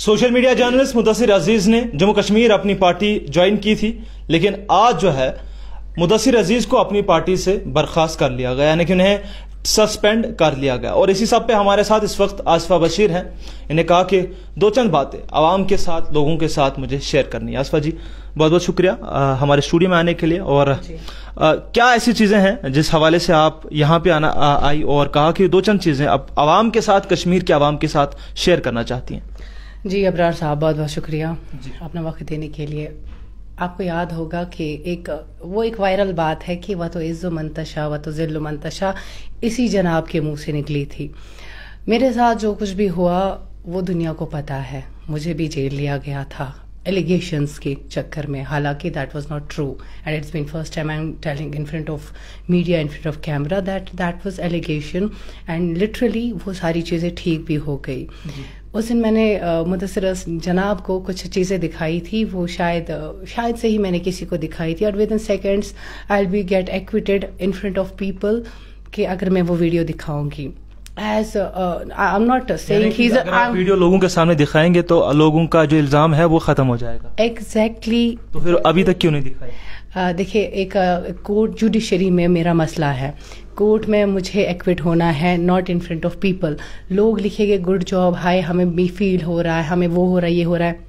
Social media journalist Mudasir Aziz ने जम्मू कश्मीर अपनी party join की थी लेकिन आज जो है मुदसर अजीज को अपनी पार्टी से बर्खास्त कर लिया गया यानी कि उन्हें सस्पेंड कर लिया गया और इसी सब पे हमारे साथ इस वक्त आसफा बशीर हैं इन्हें कहा कि दो चंद बातें आवाम के साथ लोगों के साथ मुझे शेयर करनी है आसफा जी बहुत बहुत शुक्रिया आ, हमारे स्टूडियो में आने के लिए और आ, क्या ऐसी चीज़ें हैं जिस हवाले से आप यहाँ पे आना आ, आई और कहा कि दो चंद चीज़ें आप आवाम के साथ कश्मीर के आवाम के साथ शेयर करना चाहती हैं जी अबरार साहब बहुत बहुत शुक्रिया अपना वक्त देने के लिए आपको याद होगा कि एक वो एक वायरल बात है कि वह तो इज़्ज़ो मंतशा तो व तो ज़िल्लो मंतशा इसी जनाब के मुंह से निकली थी मेरे साथ जो कुछ भी हुआ वो दुनिया को पता है मुझे भी जेल लिया गया था एलिगेशंस के चक्कर में हालांकि that was not true and it's been first time I am telling in front of media in front of camera that that was allegation and literally वो सारी चीज़ें ठीक भी हो गई उस दिन मैंने मुदसरस जनाब को कुछ चीज़ें दिखाई थी वो शायद शायद से ही मैंने किसी को दिखाई थी और within seconds I be get acquitted in front of people कि अगर मैं वो वीडियो दिखाऊंगी as I am not saying video लोगों के सामने दिखाएंगे तो लोगों का जो इल्ज़ाम है वो ख़त्म हो जाएगा एग्जैक्टली exactly, तो फिर अभी तक क्यों नहीं दिखाई देखिए एक कोर्ट जुडिशरी में मेरा मसला है कोर्ट में मुझे एक्विट होना है not in front of people लोग लिखेंगे गुड जॉब हाय हमें बी फील हो रहा है हमें वो हो रहा है ये हो रहा है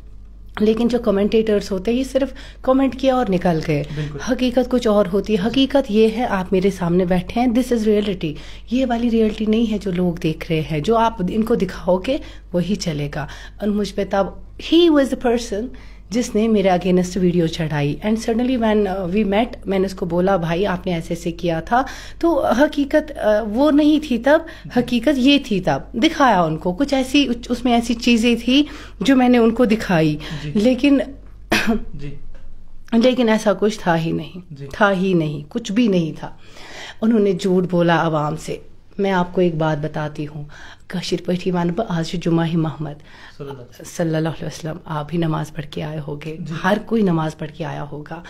लेकिन जो कमेंटेटर्स होते हैं ये सिर्फ कमेंट किया और निकल गए हकीकत कुछ और होती है हकीकत ये है आप मेरे सामने बैठे हैं दिस इज़ रियलिटी ये वाली रियलिटी नहीं है जो लोग देख रहे हैं जो आप इनको दिखाओगे वही चलेगा और मुझ पर तब ही वॉज द पर्सन जिसने मेरे अगेंस्ट वीडियो चढ़ाई and suddenly when we met मैंने उसको बोला भाई आपने ऐसे ऐसे किया था तो हकीकत uh, वो नहीं थी तब हकीकत ये थी तब दिखाया उनको कुछ ऐसी उसमें ऐसी चीज़ें थी जो मैंने उनको दिखाई लेकिन जी। लेकिन ऐसा कुछ था ही नहीं था ही नहीं कुछ भी नहीं था उन्होंने झूठ बोला आवाम से मैं आपको एक बात बताती हूँ कशिर पठी वन पर आज जुमा ही मोहम्मद सल्लल्लाहु अलैहि वसल्लम आप भी नमाज पढ़ के आए होंगे हर कोई नमाज पढ़ के आया होगा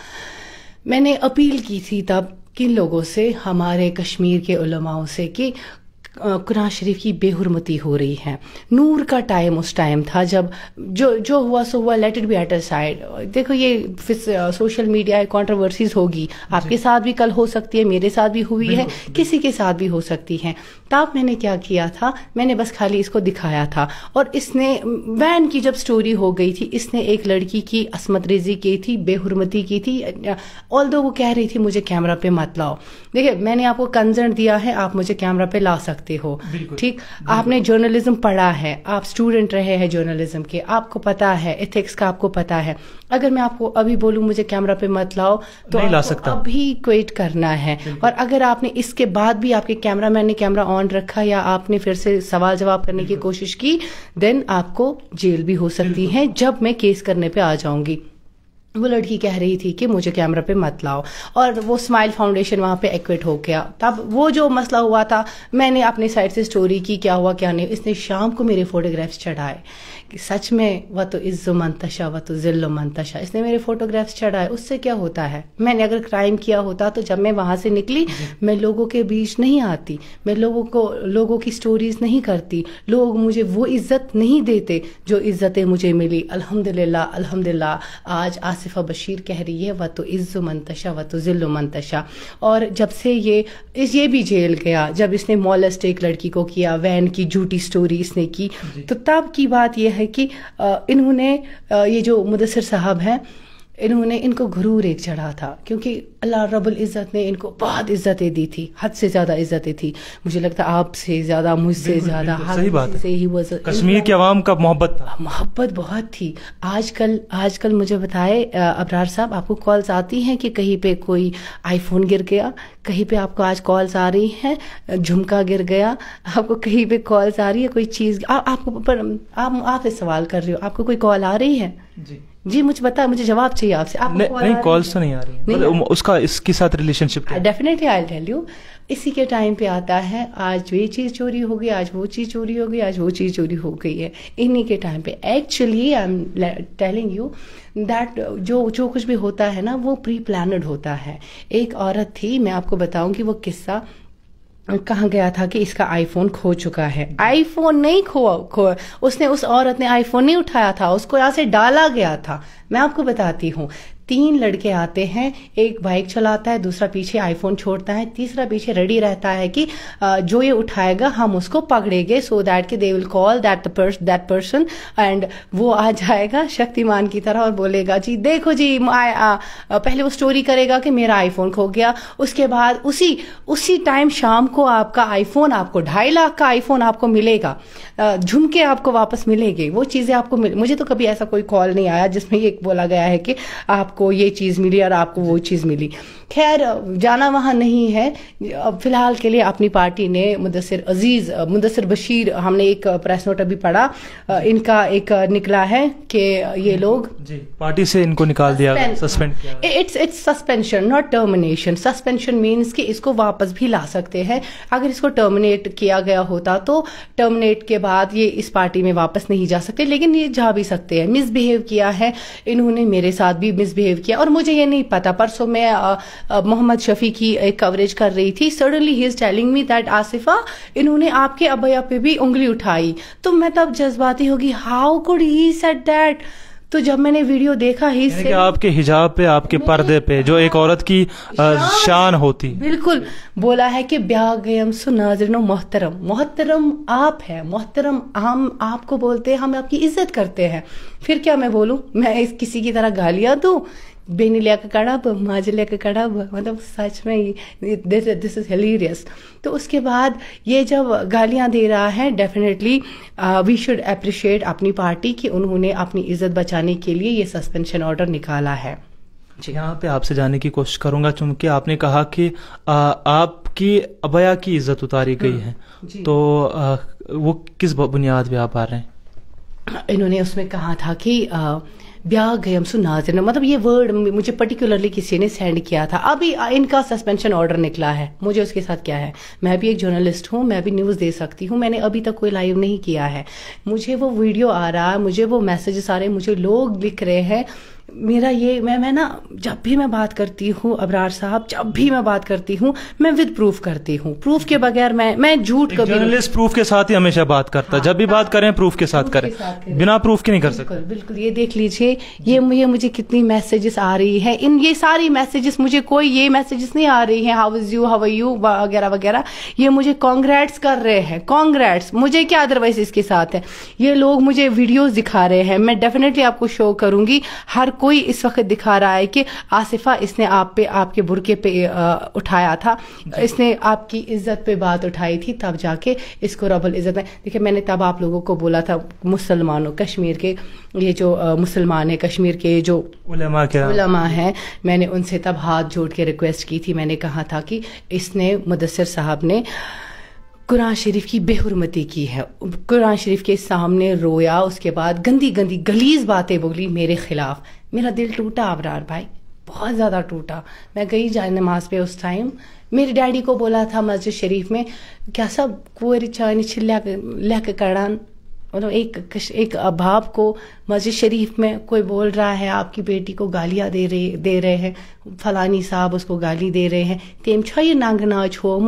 मैंने अपील की थी तब किन लोगों से हमारे कश्मीर के उलमाओं से कि कुरान शरीफ की बेहरमती हो रही है नूर का टाइम उस टाइम था जब जो जो हुआ सो हुआ let it be at a side देखो ये सोशल मीडिया कंट्रोवर्सीज होगी आपके साथ भी कल हो सकती है मेरे साथ भी हुई है किसी के साथ भी हो सकती है तब मैंने क्या किया था मैंने बस खाली इसको दिखाया था और इसने वैन की जब स्टोरी हो गई थी इसने एक लड़की की असमत रेजी की थी बेहरमती की थी ऑल वो कह रही थी मुझे कैमरा पे मत लाओ देखिये मैंने आपको कंजर्न दिया है आप मुझे कैमरा पे ला सकते सकते हो ठीक आपने जर्नलिज्म पढ़ा है आप स्टूडेंट रहे हैं जर्नलिज्म के आपको पता है एथिक्स का आपको पता है अगर मैं आपको अभी बोलूं मुझे कैमरा पे मत लाओ तो नहीं ला सकता अभी क्वेट करना है और अगर आपने इसके बाद भी आपके कैमरा मैन ने कैमरा ऑन रखा या आपने फिर से सवाल जवाब करने की कोशिश की देन आपको जेल भी हो सकती है जब मैं केस करने पर आ जाऊंगी वो लड़की कह रही थी कि मुझे कैमरा पे मत लाओ और वो स्माइल फाउंडेशन वहाँ पे एक्विट हो गया तब वो जो मसला हुआ था मैंने अपनी साइड से स्टोरी की क्या हुआ क्या नहीं इसने शाम को मेरे फोटोग्राफ्स चढ़ाए कि सच में वह तो इज्जो मंतशा वह तो जिल्लो मंतशा इसने मेरे फोटोग्राफ्स चढ़ाए उससे क्या होता है मैंने अगर क्राइम किया होता तो जब मैं वहां से निकली मैं लोगों के बीच नहीं आती मैं लोगों को लोगों की स्टोरीज नहीं करती लोग मुझे वो इज्जत नहीं देते जो इज्जतें मुझे मिली अल्हम्दुलिल्लाह अल्हम्दुलिल्लाह आज आसिफा बशीर कह रही है वह तो इज्जो मंतशा वह तो जिल्लो मंतशा और जब से ये इस ये भी जेल गया जब इसने मॉलस्ट एक लड़की को किया वैन की झूठी स्टोरी इसने की तो तब की बात यह है है कि इन्होंने ये जो मुदसर साहब हैं इन्होंने इनको घरूर एक चढ़ा था क्योंकि अल्लाह रबुल इज़्ज़त ने इनको बहुत इज़्ज़तें दी थी हद से ज़्यादा इज़्ज़तें थी मुझे लगता आपसे ज़्यादा मुझसे ज़्यादा सही बात से ही वो कश्मीर के आवाम का मोहब्बत मोहब्बत बहुत थी आजकल आजकल मुझे बताए अबरार साहब आपको कॉल्स आती हैं कि कहीं पे कोई आईफोन गिर गया कहीं पे आपको आज कॉल्स आ रही हैं झुमका गिर गया आपको कहीं पे कॉल्स आ रही है कोई चीज़ आपको आप आपसे सवाल कर रहे हो आपको कोई कॉल आ रही है जी जी मुझे बता मुझे जवाब चाहिए आपसे आप नहीं, नहीं कॉल्स तो नहीं आ रही नहीं मतलब उसका इसके साथ relationship definitely I tell you इसी के टाइम पे आता है आज ये चीज़ चोरी हो गई आज वो चीज़ चोरी हो गई आज वो चीज़ चोरी हो गई है इन्हीं के टाइम पे actually I am telling you that जो जो कुछ भी होता है ना वो प्री प्लानड होता है एक औरत थी मैं आपको बताऊं कि वो किस्सा कहा गया था कि इसका आईफोन खो चुका है आईफोन नहीं खो, खो उसने उस औरत ने आईफोन नहीं उठाया था उसको यहां से डाला गया था मैं आपको बताती हूँ तीन लड़के आते हैं एक बाइक चलाता है दूसरा पीछे आईफोन छोड़ता है तीसरा पीछे रेडी रहता है कि जो ये उठाएगा हम उसको पकड़ेंगे सो दैट कि they will call that that person and वो आ जाएगा शक्तिमान की तरह और बोलेगा जी देखो जी आ, आ, पहले वो स्टोरी करेगा कि मेरा आईफोन खो गया उसके बाद उसी उसी टाइम शाम को आपका आईफोन आपको ढाई लाख का आईफोन आपको मिलेगा झुमके आपको वापस मिलेगी वो चीजें आपको मुझे तो कभी ऐसा कोई कॉल नहीं आया जिसमें ये बोला गया है कि आपको आपको ये चीज़ मिली और आपको वो चीज़ मिली खैर जाना वहाँ नहीं है फिलहाल के लिए अपनी पार्टी ने मुदसर अजीज मुदसर बशीर हमने एक प्रेस नोट अभी पढ़ा इनका एक निकला है कि ये लोग जी पार्टी से इनको निकाल दिया suspend it's it's suspension not termination suspension means कि इसको वापस भी ला सकते हैं अगर इसको टर्मिनेट किया गया होता तो टर्मिनेट के बाद ये इस पार्टी में वापस नहीं जा सकते लेकिन ये जा भी सकते हैं मिसबिहेव किया है इन्होंने मेरे साथ भी मिसबिहेव बिहेव किया और मुझे ये नहीं पता परसों मैं मोहम्मद शफी की एक कवरेज कर रही थी suddenly he is telling me that Asifa इन्होंने आपके अबैया पे भी उंगली उठाई तो मैं तब जज्बाती होगी how could he set that तो जब मैंने वीडियो देखा ही से आपके हिजाब पे आपके पर्दे पे जो एक हाँ। औरत की शान होती बिल्कुल बोला है कि ब्याह गयम सु मोहतरम मोहतरम आप है मोहतरम हम आपको बोलते हैं हम आपकी इज्जत करते हैं फिर क्या मैं बोलूं मैं इस किसी की तरह गालियां दूँ बेनी लेकर कड़ा कड़ब माजे लेकर कड़ब मतलब सच में दिस दिस इज हिलीरियस तो उसके बाद ये जब गालियां दे रहा है डेफिनेटली वी शुड अप्रिशिएट अपनी पार्टी कि उन्होंने अपनी इज्जत बचाने के लिए ये सस्पेंशन ऑर्डर निकाला है जी यहाँ पे आपसे जाने की कोशिश करूंगा चूंकि आपने कहा कि आ, uh, आपकी अबया की इज्जत उतारी गई हाँ, है तो आ, uh, वो किस बुनियाद पे आप आ रहे हैं इन्होंने उसमें कहा था कि आ, uh, ब्याह गयम सु नाजिर मतलब ये वर्ड मुझे पर्टिकुलरली किसी ने सेंड किया था अभी इनका सस्पेंशन ऑर्डर निकला है मुझे उसके साथ क्या है मैं भी एक जर्नलिस्ट हूँ मैं भी न्यूज़ दे सकती हूँ मैंने अभी तक कोई लाइव नहीं किया है मुझे वो वीडियो आ रहा है मुझे वो मैसेजेस आ रहे हैं मुझे लोग लिख रहे हैं मेरा ये मैं मैं ना जब भी मैं बात करती हूँ अबरार साहब जब भी मैं बात करती हूँ मैं विद प्रूफ करती हूँ प्रूफ के बगैर मैं मैं झूठ कभी जर्नलिस्ट प्रूफ के साथ ही हमेशा बात करता है हाँ, जब भी हाँ। बात करें प्रूफ के साथ करें।, बिना प्रूफ के नहीं कर सकते बिल्कुल ये देख लीजिए ये मुझे मुझे कितनी मैसेजेस आ रही है इन ये सारी मैसेजेस मुझे कोई ये मैसेजेस नहीं आ रही है how is you how you वगैरह वगैरह ये मुझे कॉन्ग्रेट्स कर रहे हैं कॉन्ग्रेट्स मुझे क्या अदरवाइज इसके साथ है ये लोग मुझे वीडियोज दिखा रहे हैं मैं डेफिनेटली आपको शो करूंगी हर कोई इस वक्त दिखा रहा है कि आसिफा इसने आप पे आपके बुरके पे आ, उठाया था इसने आपकी इज्जत पे बात उठाई थी तब जाके इसको रबल इज्जत में देखिए मैंने तब आप लोगों को बोला था मुसलमानों कश्मीर के ये जो मुसलमान है कश्मीर के जो उलमा है मैंने उनसे तब हाथ जोड़ के रिक्वेस्ट की थी मैंने कहा था कि इसने मुदसर साहब ने कुरान शरीफ की बेहरमती की है कुरान शरीफ के सामने रोया उसके बाद गंदी गंदी गलीज बातें बोली मेरे खिलाफ़ मेरा दिल टूटा अबरार भाई बहुत ज़्यादा टूटा मैं गई जाए नमाज पे उस टाइम मेरे डैडी को बोला था मस्जिद शरीफ में क्या सब कुर चानी छिल्ला के कड़ान मतलब एक एक अभाव को मस्जिद शरीफ में कोई बोल रहा है आपकी बेटी को गालियाँ दे रहे दे रहे हैं फलानी साहब उसको गाली दे रहे हैं तेम छो ये नांगनाच हो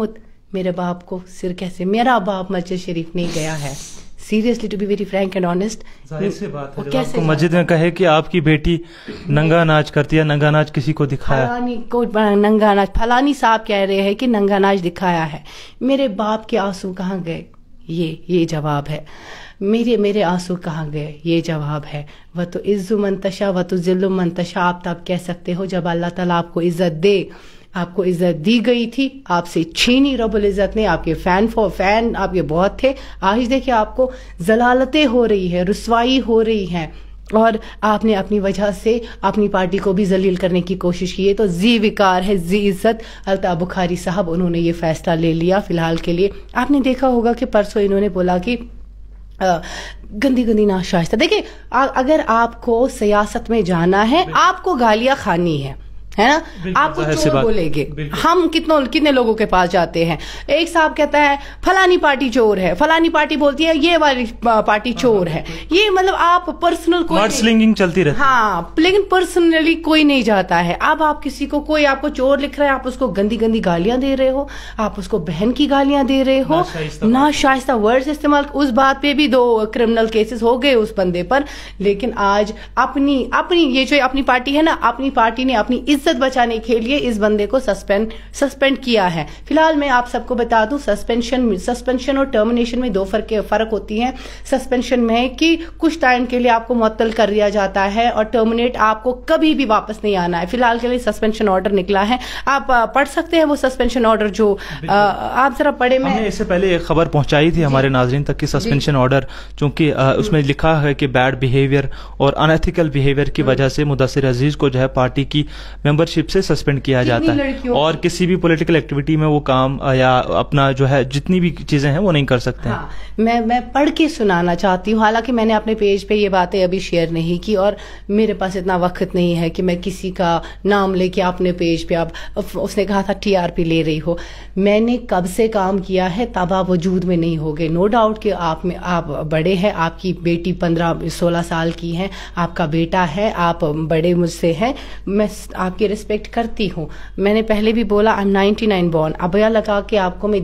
मेरे बाप को सिर कैसे मेरा बाप मस्जिद शरीफ नहीं गया है seriously to be very frank and honest कैसे मस्जिद में कहे कि आपकी बेटी नंगा अनाज करती है नंगा नाच किसी को दिखाया फलानी को नंगा नाच फलानी साहब कह रहे हैं कि नंगा नाच दिखाया है मेरे बाप के आंसू कहाँ गए ये ये जवाब है मेरे मेरे आंसू कहाँ गए ये जवाब है वह तो इज्जु मंतशा वह तो जिल्लु मंतशा आप तब तो कह सकते हो जब अल्लाह ताला आपको इज्जत दे आपको इज्जत दी गई थी आपसे छीनी रबुल इज्जत ने आपके फैन फॉर फैन आपके बहुत थे आज देखिए आपको जलालतें हो रही है रसवाई हो रही है और आपने अपनी वजह से अपनी पार्टी को भी जलील करने की कोशिश की है तो जी विकार है जी इज्जत अलता बुखारी साहब उन्होंने ये फैसला ले लिया फिलहाल के लिए आपने देखा होगा कि परसों इन्होंने बोला कि गंदी गंदी नाशाइस्ता देखिए अगर आपको सियासत में जाना है आपको गालियां खानी है है ना आप चोर बोलेंगे हम कितनों कितने लोगों के पास जाते हैं एक साहब कहता है फलानी पार्टी चोर है फलानी पार्टी बोलती है ये वाली पार्टी हाँ, चोर हाँ, है ये मतलब आप पर्सनल कोई चलती रहती हाँ लेकिन पर्सनली कोई नहीं जाता है अब आप किसी को कोई आपको चोर लिख रहा है आप उसको गंदी गंदी गालियां दे रहे हो आप उसको बहन की गालियां दे रहे हो ना शाइस्ता वर्ड इस्तेमाल उस बात पे भी दो क्रिमिनल केसेस हो गए उस बंदे पर लेकिन आज अपनी अपनी ये जो अपनी पार्टी है ना अपनी पार्टी ने अपनी इस इज्जत बचाने के लिए इस बंदे को सस्पेंड सस्पेंड किया है फिलहाल मैं आप सबको बता दूं सस्पेंशन सस्पेंशन और टर्मिनेशन में दो फर्क फर्क होती है सस्पेंशन में कि कुछ टाइम के लिए आपको मुत्तल कर दिया जाता है और टर्मिनेट आपको कभी भी वापस नहीं आना है फिलहाल के लिए सस्पेंशन ऑर्डर निकला है आप पढ़ सकते हैं वो सस्पेंशन ऑर्डर जो आप जरा पढ़े में इससे पहले एक खबर पहुंचाई थी हमारे नाजरन तक की सस्पेंशन ऑर्डर चूंकि उसमें लिखा है कि बैड बिहेवियर और अनएथिकल बिहेवियर की वजह से मुदसर अजीज को जो है पार्टी की मेंबरशिप से सस्पेंड किया जाता है और किसी भी पॉलिटिकल एक्टिविटी में वो काम या अपना जो है जितनी भी चीजें हैं वो नहीं कर सकते हाँ, मैं मैं पढ़ के सुनाना चाहती हूँ हालांकि मैंने अपने पेज पे ये बातें अभी शेयर नहीं की और मेरे पास इतना वक्त नहीं है कि मैं किसी का नाम लेके अपने पेज पे आप उसने कहा था टीआरपी ले रही हो मैंने कब से काम किया है तब आप वजूद में नहीं हो गए नो डाउट कि आप में आप बड़े हैं आपकी बेटी पंद्रह सोलह साल की है आपका बेटा है आप बड़े मुझसे हैं मैं आपके आपकी रिस्पेक्ट करती हूँ मैंने पहले भी बोला I am ninety nine born अबया लगा कि आपको मैं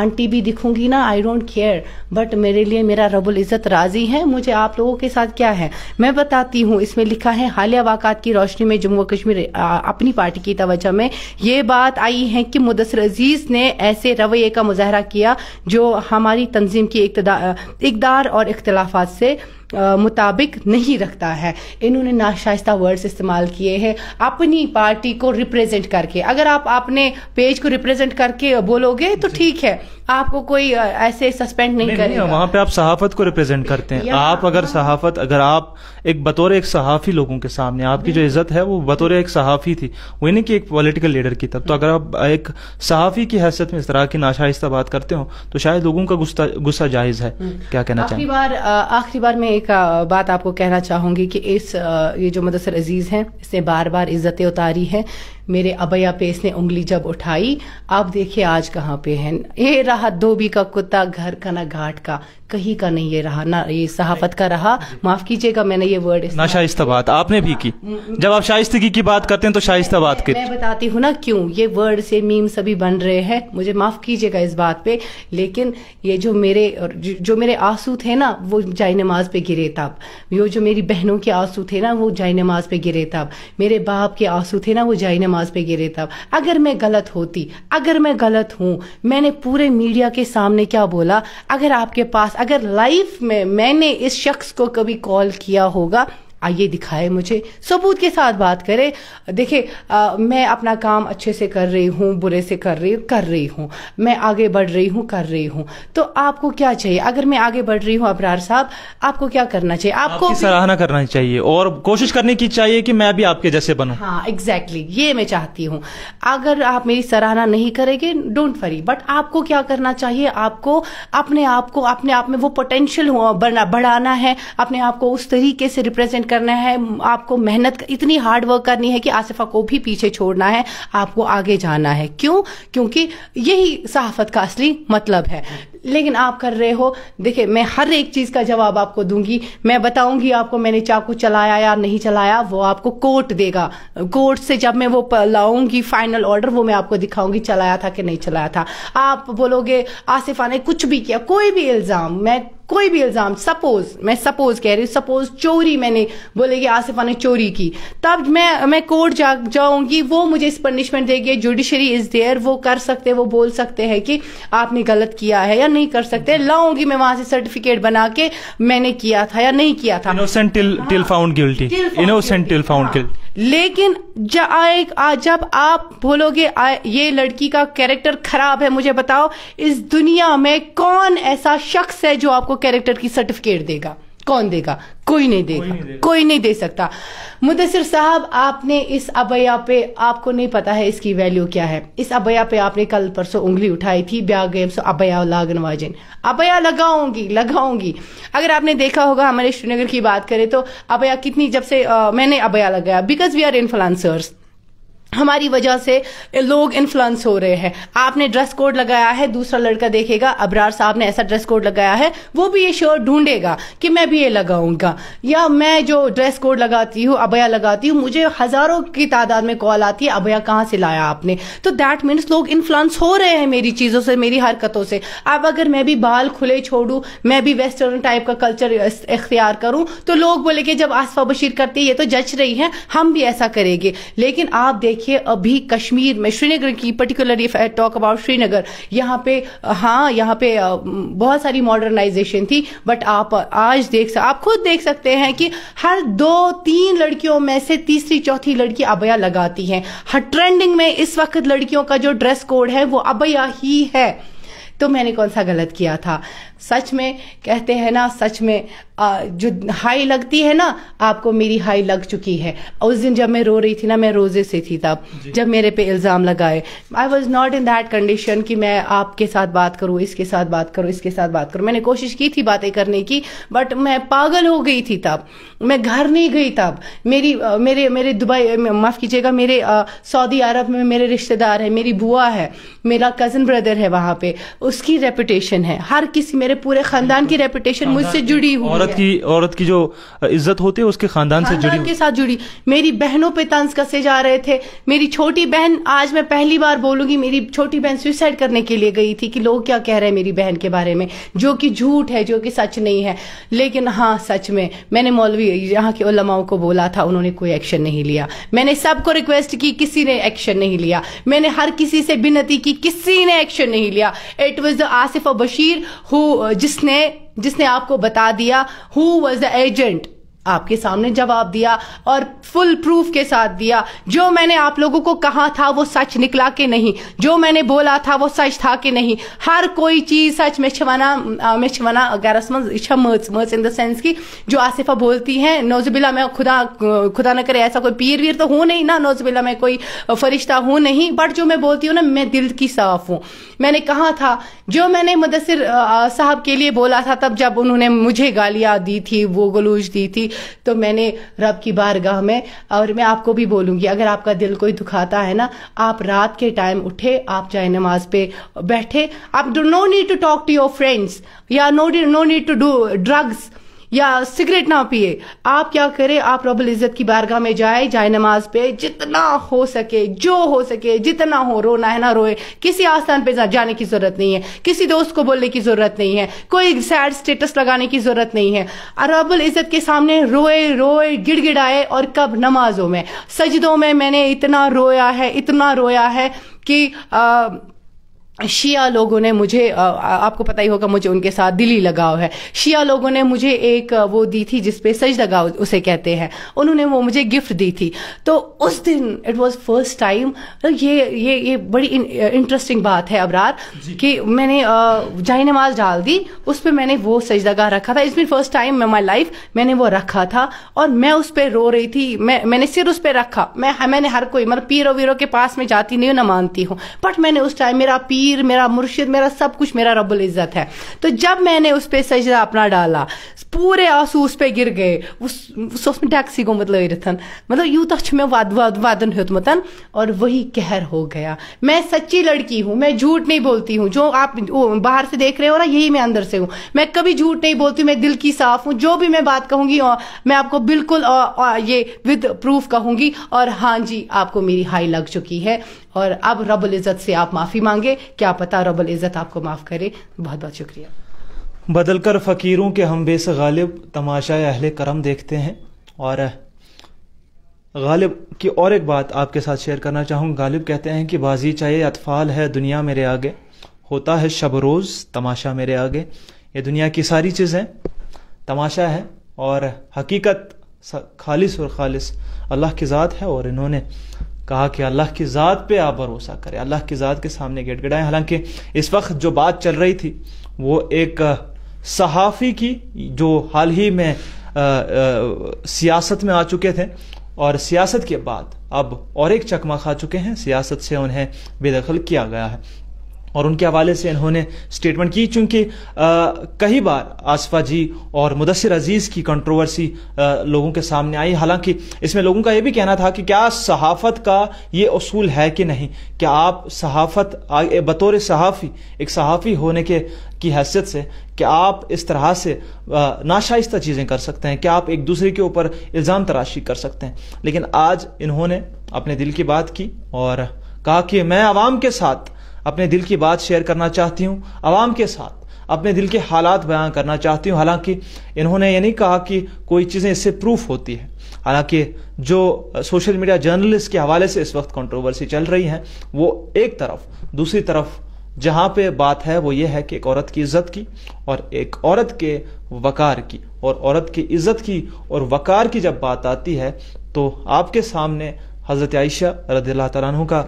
आंटी भी दिखूंगी ना आई डोंट केयर बट मेरे लिए मेरा रबुल इज़्ज़त राजी है मुझे आप लोगों के साथ क्या है मैं बताती हूँ इसमें लिखा है हालिया वाकत की रोशनी में जम्मू कश्मीर अपनी पार्टी की तवज्जो में ये बात आई है कि मुदसर अजीज ने ऐसे रवैये का मुजाहरा किया जो हमारी तंजीम की इकदार और इख्तलाफा से मुताबिक नहीं रखता है इन्होंने नाशाइस्ता वर्ड्स इस्तेमाल किए हैं अपनी पार्टी को रिप्रेजेंट करके अगर आप अपने पेज को रिप्रेजेंट करके बोलोगे तो ठीक है आपको कोई ऐसे सस्पेंड नहीं, नहीं करेगा वहां पे आप सहाफत को रिप्रेजेंट करते हैं आप अगर हाँ। सहाफत अगर आप एक बतौर एक सहाफी लोगों के सामने आपकी जो इज्जत है वो बतौर एक सहाफी थी वो नहीं कि एक पॉलिटिकल लीडर की तब तो अगर आप एक सहाफी की हैसियत में इस तरह की नाशाइस्ता बात करते हो तो शायद लोगों का गुस्सा जायज है हम्म। क्या कहना चाहिए आखिरी बार आखिरी बार मैं एक बात आपको कहना चाहूंगी कि इस ये जो मदसर अजीज़ हैं इसने बार बार इज़्ज़तें उतारी हैं मेरे अबैया पेस ने उंगली जब उठाई आप देखिए आज कहाँ पे है ये रहा धोबी का कुत्ता घर का ना घाट का कहीं का नहीं ये रहा ना ये सहाफत का रहा माफ कीजिएगा मैंने ये वर्ड ना शाइस्ता बात आपने भी की हम्म, हम्म। जब आप शाइस्तगी की बात करते हैं तो शाइस्ता बात की मैं बताती हूँ ना क्यों ये वर्ड से मीम सभी बन रहे हैं मुझे माफ कीजिएगा इस बात पे लेकिन ये जो मेरे जो मेरे आंसू थे ना वो जाय नमाज पे गिरे तब यो जो मेरी बहनों के आंसू थे ना वो जाय नमाज पे गिरे तब मेरे बाप के आंसू थे ना वो जाय नमाज नमाज पे गिरे था अगर मैं गलत होती अगर मैं गलत हूँ मैंने पूरे मीडिया के सामने क्या बोला अगर आपके पास अगर लाइफ में मैंने इस शख्स को कभी कॉल किया होगा आइए दिखाए मुझे सबूत के साथ बात करें देखिए मैं अपना काम अच्छे से कर रही हूँ बुरे से कर रही कर रही हूँ मैं आगे बढ़ रही हूँ कर रही हूँ तो आपको क्या चाहिए अगर मैं आगे बढ़ रही हूँ अबरार साहब आपको क्या करना चाहिए आपको सराहना करना चाहिए और कोशिश करने की चाहिए कि मैं भी आपके जैसे बनू हाँ एग्जैक्टली exactly, ये मैं चाहती हूँ अगर आप मेरी सराहना नहीं करेंगे डोंट वरी बट आपको क्या करना चाहिए आपको अपने आप को अपने आप में वो पोटेंशियल बढ़ाना है अपने आप को उस तरीके से रिप्रेजेंट करना है आपको मेहनत इतनी हार्ड वर्क करनी है कि आसिफा को भी पीछे छोड़ना है आपको आगे जाना है क्यों क्योंकि यही सहाफत का असली मतलब है लेकिन आप कर रहे हो देखिए मैं हर एक चीज़ का जवाब आपको दूंगी मैं बताऊंगी आपको मैंने चाकू चलाया या नहीं चलाया वो आपको कोर्ट देगा कोर्ट से जब मैं वो लाऊंगी फाइनल ऑर्डर वो मैं आपको दिखाऊंगी चलाया था कि नहीं चलाया था आप बोलोगे आसिफा ने कुछ भी किया कोई भी इल्ज़ाम मैं कोई भी इल्जाम सपोज मैं सपोज कह रही हूँ सपोज चोरी मैंने बोले कि आसिफा ने चोरी की तब मैं मैं कोर्ट जा जाऊंगी वो मुझे इस पनिशमेंट देगी जुडिशरी इज देयर वो कर सकते वो बोल सकते हैं कि आपने गलत किया है या नहीं कर सकते लाऊंगी मैं वहां से सर्टिफिकेट बना के मैंने किया था या नहीं किया था innocent till found guilty innocent till found guilty लेकिन जब आप बोलोगे ये लड़की का कैरेक्टर खराब है मुझे बताओ इस दुनिया में कौन ऐसा शख्स है जो आपको कैरेक्टर की सर्टिफिकेट देगा कौन देगा कोई नहीं देगा कोई नहीं, कोई नहीं दे सकता मुदसर साहब आपने इस अबया पे आपको नहीं पता है इसकी वैल्यू क्या है इस अबया पे आपने कल परसों उंगली उठाई थी ब्या गए अबया लागन वाजिन अबया लगाऊंगी लगाऊंगी अगर आपने देखा होगा हमारे श्रीनगर की बात करें तो अबया कितनी जब से आ, मैंने अबया लगाया बिकॉज वी आर इन्फ्लुएंसर्स हमारी वजह से लोग इन्फ्लुएंस हो रहे हैं आपने ड्रेस कोड लगाया है दूसरा लड़का देखेगा अबरार साहब ने ऐसा ड्रेस कोड लगाया है वो भी ये शर्ट ढूंढेगा कि मैं भी ये लगाऊंगा या मैं जो ड्रेस कोड लगाती हूँ अबया लगाती हूँ मुझे हजारों की तादाद में कॉल आती है अबया कहाँ से लाया आपने तो दैट मीन्स लोग इन्फ्लुएंस हो रहे हैं मेरी चीज़ों से मेरी हरकतों से अब अगर मैं भी बाल खुले छोड़ू मैं भी वेस्टर्न टाइप का कल्चर इख्तियार करूँ तो लोग बोले कि जब आसफा बशीर करती है ये तो जच रही है हम भी ऐसा करेंगे लेकिन आप देख देखिए अभी कश्मीर में श्रीनगर की particular if I talk about Srinagar यहाँ पे हाँ यहाँ पे बहुत सारी मॉडर्नाइजेशन थी बट आप आज देख आप खुद देख सकते हैं कि हर दो तीन लड़कियों में से तीसरी चौथी लड़की अबया लगाती है हर ट्रेंडिंग में इस वक्त लड़कियों का जो ड्रेस कोड है वो अबया ही है तो मैंने कौन सा गलत किया था सच में कहते हैं ना सच में आ, जो हाई लगती है ना आपको मेरी हाई लग चुकी है उस दिन जब मैं रो रही थी ना मैं रोजे से थी तब जब मेरे पे इल्ज़ाम लगाए I was not in that condition कि मैं आपके साथ बात करूँ इसके साथ बात करूँ इसके साथ बात करूँ मैंने कोशिश की थी बातें करने की बट मैं पागल हो गई थी तब मैं घर नहीं गई तब मेरी आ, मेरे मेरे दुबई माफ़ कीजिएगा मेरे सऊदी अरब में मेरे रिश्तेदार है मेरी बुआ है मेरा कज़न ब्रदर है वहां पे उसकी रेपुटेशन है हर किसी मेरे मेरे पूरे खानदान की रेपुटेशन मुझसे जुड़ी हुई औरत की औरत की जो इज्जत होती है उसके खानदान से जुड़ी के साथ जुड़ी मेरी बहनों पे तंज कसे जा रहे थे मेरी छोटी बहन आज मैं पहली बार बोलूंगी मेरी छोटी बहन सुसाइड करने के लिए गई थी कि लोग क्या कह रहे हैं मेरी बहन के बारे में जो कि झूठ है जो कि सच नहीं है लेकिन हाँ सच में मैंने मौलवी यहाँ के उलमाओं को बोला था उन्होंने कोई एक्शन नहीं लिया मैंने सबको रिक्वेस्ट की किसी ने एक्शन नहीं लिया मैंने हर किसी से बिनती की किसी ने एक्शन नहीं लिया इट वॉज द आसिफ और बशीर हु जिसने जिसने आपको बता दिया हु वॉज द एजेंट आपके सामने जवाब दिया और फुल प्रूफ के साथ दिया जो मैंने आप लोगों को कहा था वो सच निकला के नहीं जो मैंने बोला था वो सच था के नहीं हर कोई चीज सच मे वना मे वना गरस मच इन द सेंस की जो आसिफा बोलती हैं नौजबिला मैं खुदा खुदा ना करे ऐसा कोई पीर वीर तो हूं नहीं ना नौजबिला मैं कोई फरिश्ता हूं नहीं बट जो मैं बोलती हूँ ना मैं दिल की साफ हूं मैंने कहा था जो मैंने मुदसर साहब के लिए बोला था तब जब उन्होंने मुझे गालियां दी थी वो गलूज दी थी तो मैंने रब की बारगाह में और मैं आपको भी बोलूंगी अगर आपका दिल कोई दुखाता है ना आप रात के टाइम उठे आप चाहे नमाज पे बैठे आप do no need to talk to your friends या no no need to do drugs या सिगरेट ना पिए आप क्या करें आप रबुल इज़्ज़त की बारगाह में जाए जाए नमाज पे जितना हो सके जो हो सके जितना हो रोना है ना रोए किसी आस्थान पे जाने की जरूरत नहीं है किसी दोस्त को बोलने की जरूरत नहीं है कोई सैड स्टेटस लगाने की जरूरत नहीं है रबुल इज़्ज़त के सामने रोए रोए गिड़गिड़ाए और कब नमाजों में सजदों में मैंने इतना रोया है इतना रोया है कि आ, शिया लोगों ने मुझे आपको पता ही होगा मुझे उनके साथ दिली लगाव है शिया लोगों ने मुझे एक वो दी थी जिसपे सज लगाव उसे कहते हैं उन्होंने वो मुझे गिफ्ट दी थी तो उस दिन इट वाज फर्स्ट टाइम ये ये ये बड़ी इंटरेस्टिंग बात है अबरार कि मैंने जाय नमाज डाल दी उस पर मैंने वो सज लगा रखा था इसमें फर्स्ट टाइम मैं माई लाइफ मैंने वो रखा था और मैं उस पर रो रही थी मैं मैंने सिर उस पर रखा मैं मैंने हर कोई मतलब पीरों वीरों के पास में जाती नहीं ना मानती हूँ बट मैंने उस टाइम मेरा पीर पीर मेरा मुर्शिद मेरा सब कुछ मेरा रबुल इज़्ज़त है तो जब मैंने उस पर सजदा अपना डाला पूरे आंसू उस पर गिर गए उस में टैक्सी गोमुत लड़ित मतलब यूत मे वदन और वही कहर हो गया मैं सच्ची लड़की हूँ मैं झूठ नहीं बोलती हूँ जो आप बाहर से देख रहे हो ना यही मैं अंदर से हूँ मैं कभी झूठ नहीं बोलती मैं दिल की साफ हूँ जो भी मैं बात कहूंगी मैं आपको बिल्कुल ये विद प्रूफ कहूंगी और हाँ जी आपको मेरी हाई लग चुकी है और अब रबुल इज़्ज़त से आप माफ़ी मांगे क्या पता रबुल इज़्ज़त आपको माफ़ करे बहुत बहुत शुक्रिया बदल कर फ़कीरों के हम बेस गालिब तमाशा अहल करम देखते हैं और गालिब की और एक बात आपके साथ शेयर करना चाहूँ गालिब कहते हैं कि बाजी चाहे अतफाल है दुनिया मेरे आगे होता है शब रोज़ तमाशा मेरे आगे ये दुनिया की सारी चीज़ें तमाशा है और हकीकत खालिस और खालिस अल्लाह की ज़ात है और इन्होंने कहा कि अल्लाह की ज़ात पे आप भरोसा करें अल्लाह की ज़ात के सामने गेट गड़ाएं हालांकि इस वक्त जो बात चल रही थी वो एक सहाफ़ी की जो हाल ही में आ, आ, सियासत में आ चुके थे और सियासत के बाद अब और एक चकमा खा चुके हैं सियासत से उन्हें बेदखल किया गया है और उनके हवाले से इन्होंने स्टेटमेंट की चूंकि कई बार आसफा जी और मुदसर अजीज़ की कंट्रोवर्सी लोगों के सामने आई हालांकि इसमें लोगों का यह भी कहना था कि क्या सहाफत का ये असूल है कि नहीं क्या आप सहाफत बतौर सहाफ़ी एक सहाफ़ी होने के की हैसियत से कि आप इस तरह से नाशाइस्ता चीज़ें कर सकते हैं कि आप एक दूसरे के ऊपर इल्ज़ाम तराशी कर सकते हैं लेकिन आज इन्होंने अपने दिल की बात की और कहा कि मैं आवाम के साथ अपने दिल की बात शेयर करना चाहती हूँ आवाम के साथ अपने दिल के हालात बयान करना चाहती हूँ हालांकि इन्होंने ये नहीं कहा कि कोई चीज़ें इससे प्रूफ होती है हालांकि जो सोशल मीडिया जर्नलिस्ट के हवाले से इस वक्त कंट्रोवर्सी चल रही है वो एक तरफ दूसरी तरफ जहाँ पे बात है वो ये है कि एक औरत की इज्जत की और एक औरत के वकार की और औरत की इज्जत की और वकार की जब बात आती है तो आपके सामने हज़रत आयशा रदील्ला तु का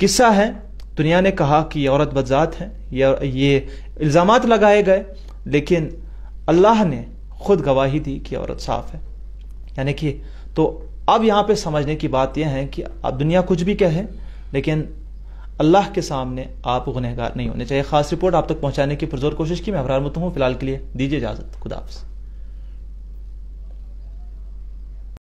किस्सा है दुनिया ने कहा कि ये औरत बजात है ये इल्ज़ाम लगाए गए लेकिन अल्लाह ने खुद गवाही दी कि औरत साफ है यानी कि तो अब यहाँ पे समझने की बात यह है कि अब दुनिया कुछ भी कहे लेकिन अल्लाह के सामने आप गुनहगार नहीं होने चाहिए खास रिपोर्ट आप तक पहुँचाने की पुरजोर कोशिश की मैं अबरार हूँ फिलहाल के लिए दीजिए इजाज़त खुदाफ़